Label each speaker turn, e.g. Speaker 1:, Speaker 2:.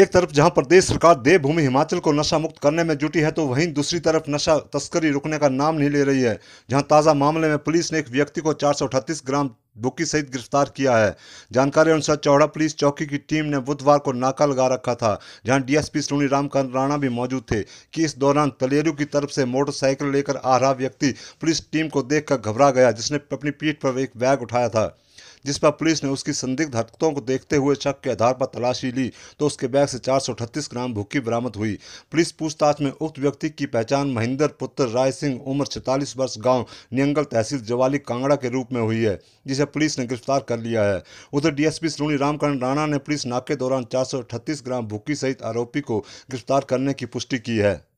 Speaker 1: एक तरफ जहां प्रदेश सरकार देवभूमि हिमाचल को नशा मुक्त करने में जुटी है तो वहीं दूसरी तरफ नशा तस्करी रुकने का नाम नहीं ले रही है जहां ताज़ा मामले में पुलिस ने एक व्यक्ति को चार ग्राम बुकी सहित गिरफ्तार किया है जानकारी अनुसार चौड़ा पुलिस चौकी की टीम ने बुधवार को नाका लगा रखा था जहां डीएसपी सोनी रामकांत राणा भी मौजूद थे कि इस दौरान तलेरू की तरफ से मोटरसाइकिल लेकर आ रहा व्यक्ति पुलिस टीम को देखकर घबरा गया जिसने अपनी पीठ पर एक बैग उठाया था जिस पर पुलिस ने उसकी संदिग्ध हरकतों को देखते हुए शक के आधार पर तलाशी ली तो उसके बैग से चार ग्राम भुक्की बरामद हुई पुलिस पूछताछ में उक्त व्यक्ति की पहचान महिंदर पुत्र राय सिंह उम्र छतालीस वर्ष गाँव नियंगल तहसील जवाली कांगड़ा के रूप में हुई है जिसे पुलिस ने गिरफ्तार कर लिया है उधर डीएसपी श्रोणी रामकरण राणा ने पुलिस नाके दौरान चार ग्राम भूखी सहित आरोपी को गिरफ्तार करने की पुष्टि की है